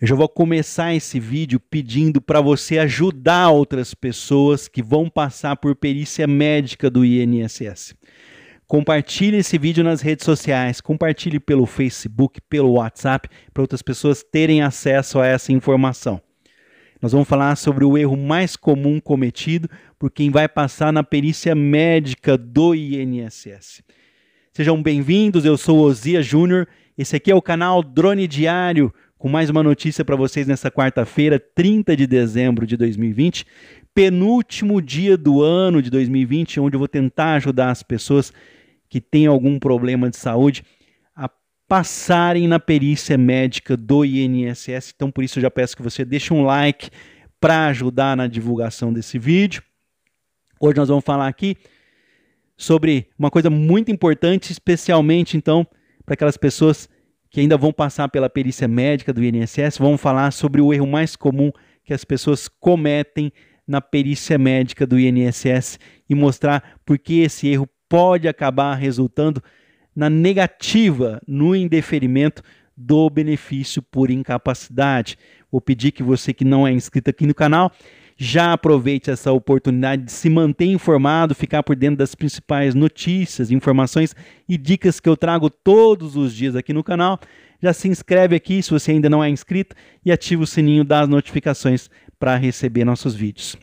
Eu já vou começar esse vídeo pedindo para você ajudar outras pessoas que vão passar por perícia médica do INSS. Compartilhe esse vídeo nas redes sociais, compartilhe pelo Facebook, pelo WhatsApp, para outras pessoas terem acesso a essa informação. Nós vamos falar sobre o erro mais comum cometido por quem vai passar na perícia médica do INSS. Sejam bem-vindos, eu sou Ozia Júnior, esse aqui é o canal Drone Diário com mais uma notícia para vocês nessa quarta-feira, 30 de dezembro de 2020, penúltimo dia do ano de 2020, onde eu vou tentar ajudar as pessoas que têm algum problema de saúde a passarem na perícia médica do INSS. Então, por isso, eu já peço que você deixe um like para ajudar na divulgação desse vídeo. Hoje nós vamos falar aqui sobre uma coisa muito importante, especialmente então para aquelas pessoas que ainda vão passar pela perícia médica do INSS, Vamos falar sobre o erro mais comum que as pessoas cometem na perícia médica do INSS e mostrar por que esse erro pode acabar resultando na negativa, no indeferimento do benefício por incapacidade. Vou pedir que você que não é inscrito aqui no canal já aproveite essa oportunidade de se manter informado, ficar por dentro das principais notícias, informações e dicas que eu trago todos os dias aqui no canal. Já se inscreve aqui se você ainda não é inscrito e ativa o sininho das notificações para receber nossos vídeos.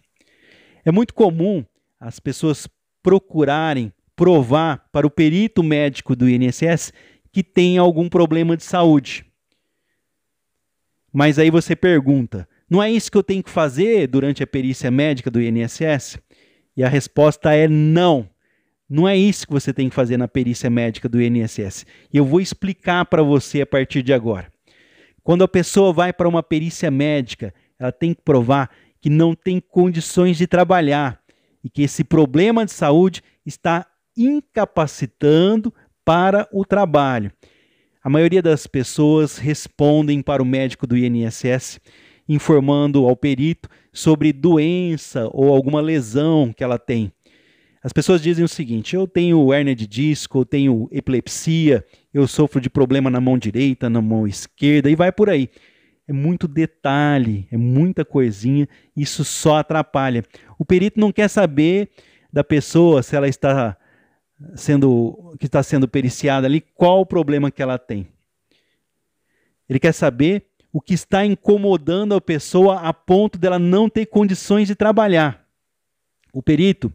É muito comum as pessoas procurarem provar para o perito médico do INSS que tem algum problema de saúde. Mas aí você pergunta: não é isso que eu tenho que fazer durante a perícia médica do INSS? E a resposta é não. Não é isso que você tem que fazer na perícia médica do INSS. E eu vou explicar para você a partir de agora. Quando a pessoa vai para uma perícia médica, ela tem que provar que não tem condições de trabalhar e que esse problema de saúde está incapacitando para o trabalho. A maioria das pessoas respondem para o médico do INSS informando ao perito sobre doença ou alguma lesão que ela tem. As pessoas dizem o seguinte: eu tenho hérnia de disco, eu tenho epilepsia, eu sofro de problema na mão direita, na mão esquerda e vai por aí. É muito detalhe, é muita coisinha, isso só atrapalha. O perito não quer saber da pessoa se ela está sendo que está sendo periciada ali, qual o problema que ela tem. Ele quer saber o que está incomodando a pessoa a ponto dela não ter condições de trabalhar. O perito,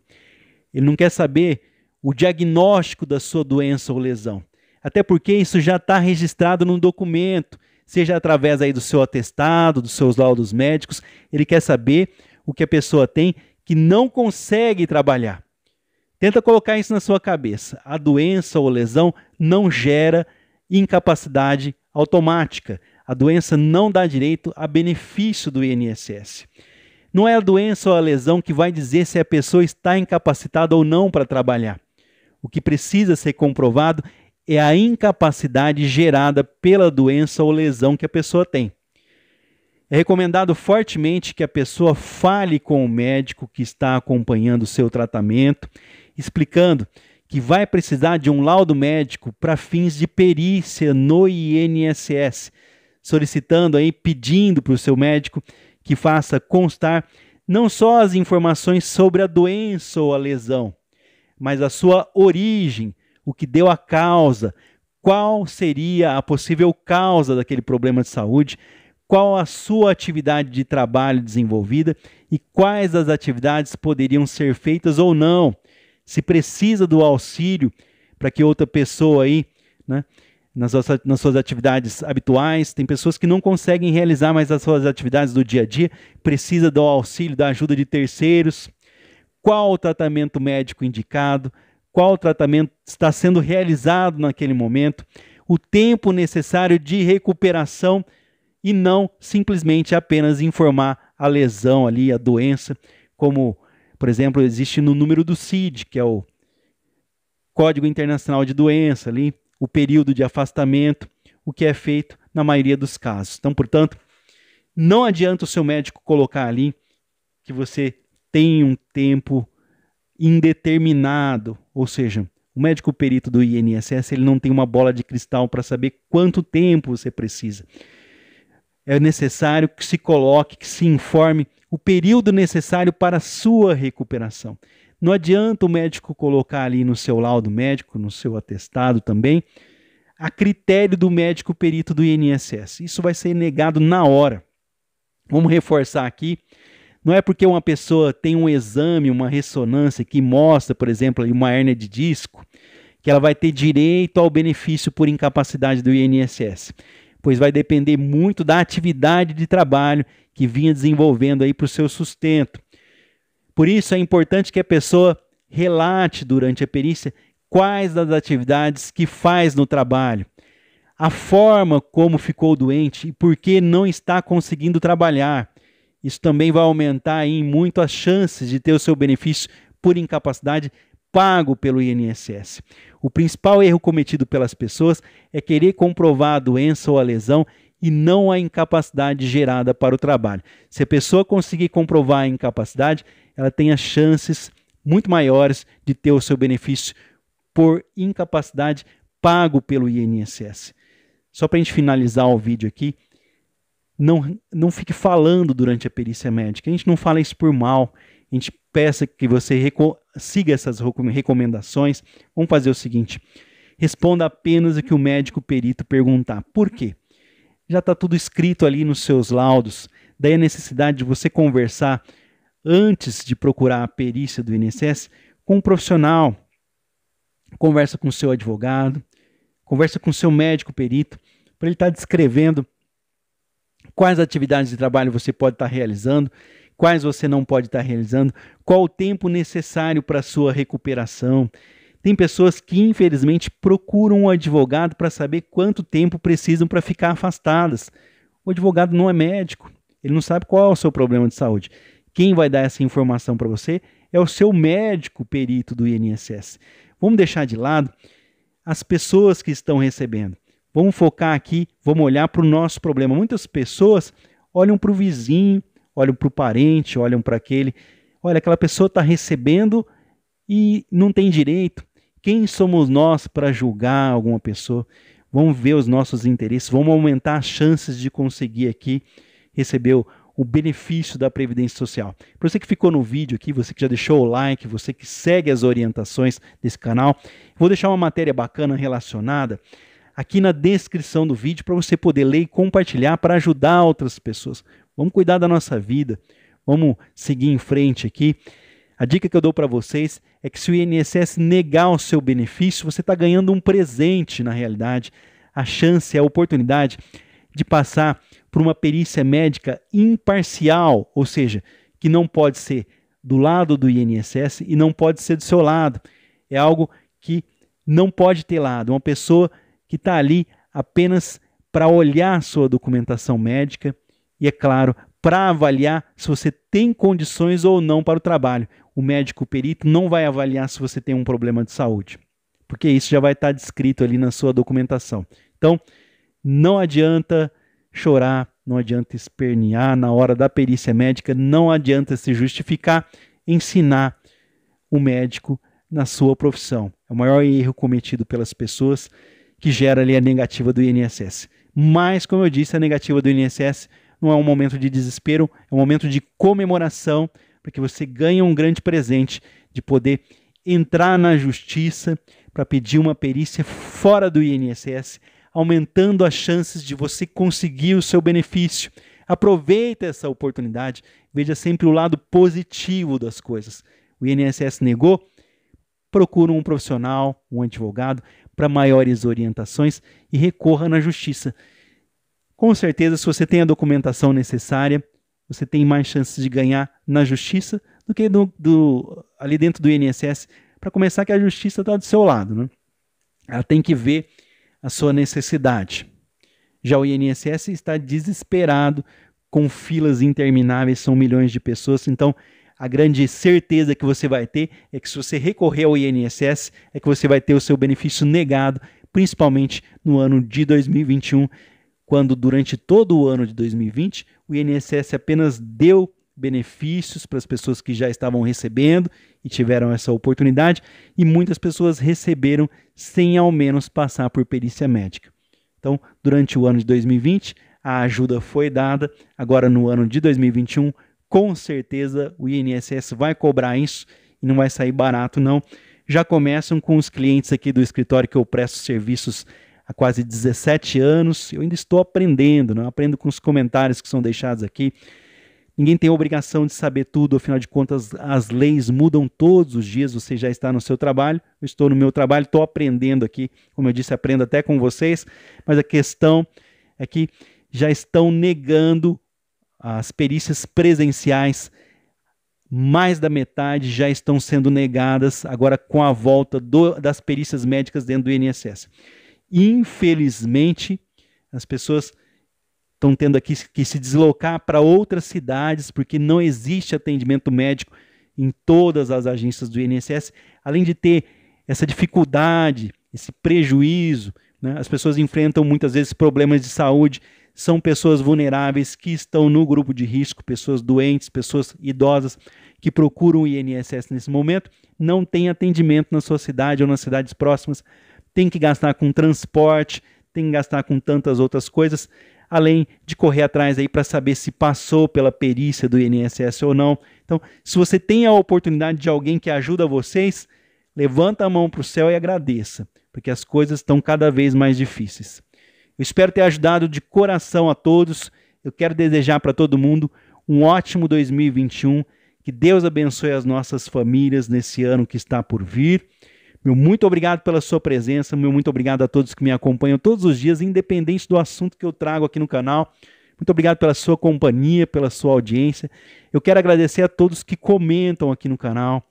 ele não quer saber o diagnóstico da sua doença ou lesão, até porque isso já está registrado num documento, seja através aí do seu atestado, dos seus laudos médicos, ele quer saber o que a pessoa tem que não consegue trabalhar. Tenta colocar isso na sua cabeça. A doença ou lesão não gera incapacidade automática. A doença não dá direito a benefício do INSS. Não é a doença ou a lesão que vai dizer se a pessoa está incapacitada ou não para trabalhar. O que precisa ser comprovado é a incapacidade gerada pela doença ou lesão que a pessoa tem. É recomendado fortemente que a pessoa fale com o médico que está acompanhando o seu tratamento, explicando que vai precisar de um laudo médico para fins de perícia no INSS, solicitando aí, pedindo para o seu médico que faça constar não só as informações sobre a doença ou a lesão, mas a sua origem, o que deu a causa, qual seria a possível causa daquele problema de saúde, qual a sua atividade de trabalho desenvolvida e quais as atividades poderiam ser feitas ou não. Se precisa do auxílio para que outra pessoa aí, né, nas, nas suas atividades habituais, tem pessoas que não conseguem realizar mais as suas atividades do dia a dia, precisa do auxílio, da ajuda de terceiros. Qual o tratamento médico indicado? Qual o tratamento está sendo realizado naquele momento? O tempo necessário de recuperação e não simplesmente apenas informar a lesão ali, a doença, como, por exemplo, existe no número do CID, que é o Código Internacional de Doença ali, o período de afastamento, o que é feito na maioria dos casos. Então, portanto, não adianta o seu médico colocar ali que você tem um tempo indeterminado, ou seja, o médico perito do INSS ele não tem uma bola de cristal para saber quanto tempo você precisa. É necessário que se coloque, que se informe o período necessário para a sua recuperação. Não adianta o médico colocar ali no seu laudo médico, no seu atestado também, a critério do médico perito do INSS. Isso vai ser negado na hora. Vamos reforçar aqui. Não é porque uma pessoa tem um exame, uma ressonância que mostra, por exemplo, uma hernia de disco, que ela vai ter direito ao benefício por incapacidade do INSS, pois vai depender muito da atividade de trabalho que vinha desenvolvendo aí para o seu sustento. Por isso é importante que a pessoa relate durante a perícia quais das atividades que faz no trabalho, a forma como ficou doente e por que não está conseguindo trabalhar. Isso também vai aumentar em muito as chances de ter o seu benefício por incapacidade pago pelo INSS. O principal erro cometido pelas pessoas é querer comprovar a doença ou a lesão e não a incapacidade gerada para o trabalho. Se a pessoa conseguir comprovar a incapacidade, ela tem as chances muito maiores de ter o seu benefício por incapacidade pago pelo INSS. Só para a gente finalizar o vídeo aqui, não, não fique falando durante a perícia médica. A gente não fala isso por mal. A gente peça que você siga essas recomendações. Vamos fazer o seguinte: responda apenas o que o médico perito perguntar. Por quê? já está tudo escrito ali nos seus laudos. Daí a necessidade de você conversar antes de procurar a perícia do INSS com um profissional. Conversa com o seu advogado, conversa com o seu médico perito, para ele estar tá descrevendo quais atividades de trabalho você pode estar tá realizando, quais você não pode estar tá realizando, qual o tempo necessário para a sua recuperação. Tem pessoas que, infelizmente, procuram um advogado para saber quanto tempo precisam para ficar afastadas. O advogado não é médico, ele não sabe qual é o seu problema de saúde. Quem vai dar essa informação para você é o seu médico perito do INSS. Vamos deixar de lado as pessoas que estão recebendo. Vamos focar aqui, vamos olhar para o nosso problema. Muitas pessoas olham para o vizinho, olham para o parente, olham para aquele. Olha, aquela pessoa está recebendo e não tem direito. Quem somos nós para julgar alguma pessoa? Vamos ver os nossos interesses, vamos aumentar as chances de conseguir aqui receber o, o benefício da Previdência Social. Para você que ficou no vídeo aqui, você que já deixou o like, você que segue as orientações desse canal, vou deixar uma matéria bacana relacionada aqui na descrição do vídeo para você poder ler e compartilhar para ajudar outras pessoas. Vamos cuidar da nossa vida, vamos seguir em frente aqui. A dica que eu dou para vocês é que se o INSS negar o seu benefício, você está ganhando um presente na realidade. A chance, a oportunidade de passar por uma perícia médica imparcial, ou seja, que não pode ser do lado do INSS e não pode ser do seu lado. É algo que não pode ter lado. Uma pessoa que está ali apenas para olhar a sua documentação médica e, é claro, para avaliar se você tem condições ou não para o trabalho o médico perito não vai avaliar se você tem um problema de saúde, porque isso já vai estar descrito ali na sua documentação. Então, não adianta chorar, não adianta espernear na hora da perícia médica, não adianta se justificar, ensinar o médico na sua profissão. É o maior erro cometido pelas pessoas que gera ali a negativa do INSS. Mas, como eu disse, a negativa do INSS não é um momento de desespero, é um momento de comemoração porque você ganha um grande presente de poder entrar na justiça para pedir uma perícia fora do INSS, aumentando as chances de você conseguir o seu benefício. Aproveita essa oportunidade, veja sempre o lado positivo das coisas. O INSS negou, procura um profissional, um advogado, para maiores orientações e recorra na justiça. Com certeza, se você tem a documentação necessária, você tem mais chances de ganhar na justiça do que do, do, ali dentro do INSS. Para começar, que a justiça está do seu lado. Né? Ela tem que ver a sua necessidade. Já o INSS está desesperado com filas intermináveis, são milhões de pessoas. Então, a grande certeza que você vai ter é que se você recorrer ao INSS, é que você vai ter o seu benefício negado, principalmente no ano de 2021 quando durante todo o ano de 2020 o INSS apenas deu benefícios para as pessoas que já estavam recebendo e tiveram essa oportunidade, e muitas pessoas receberam sem ao menos passar por perícia médica. Então, durante o ano de 2020, a ajuda foi dada, agora no ano de 2021, com certeza o INSS vai cobrar isso e não vai sair barato, não. Já começam com os clientes aqui do escritório que eu presto serviços há quase 17 anos. Eu ainda estou aprendendo, né? aprendo com os comentários que são deixados aqui. Ninguém tem obrigação de saber tudo, afinal de contas, as leis mudam todos os dias. Você já está no seu trabalho, eu estou no meu trabalho, estou aprendendo aqui. Como eu disse, aprendo até com vocês, mas a questão é que já estão negando as perícias presenciais. Mais da metade já estão sendo negadas agora com a volta do, das perícias médicas dentro do INSS. Infelizmente, as pessoas estão tendo aqui que se deslocar para outras cidades porque não existe atendimento médico em todas as agências do INSS, além de ter essa dificuldade, esse prejuízo, né? as pessoas enfrentam muitas vezes problemas de saúde, são pessoas vulneráveis que estão no grupo de risco, pessoas doentes, pessoas idosas que procuram o INSS nesse momento, não tem atendimento na sua cidade ou nas cidades próximas tem que gastar com transporte, tem que gastar com tantas outras coisas, além de correr atrás aí para saber se passou pela perícia do INSS ou não. Então, se você tem a oportunidade de alguém que ajuda vocês, levanta a mão para o céu e agradeça, porque as coisas estão cada vez mais difíceis. Eu espero ter ajudado de coração a todos. Eu quero desejar para todo mundo um ótimo 2021. Que Deus abençoe as nossas famílias nesse ano que está por vir. Meu muito obrigado pela sua presença, meu muito obrigado a todos que me acompanham todos os dias, independente do assunto que eu trago aqui no canal. Muito obrigado pela sua companhia, pela sua audiência. Eu quero agradecer a todos que comentam aqui no canal.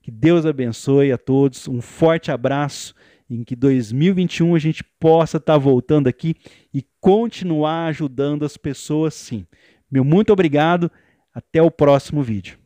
Que Deus abençoe a todos. Um forte abraço. Em que 2021 a gente possa estar tá voltando aqui e continuar ajudando as pessoas, sim. Meu muito obrigado. Até o próximo vídeo.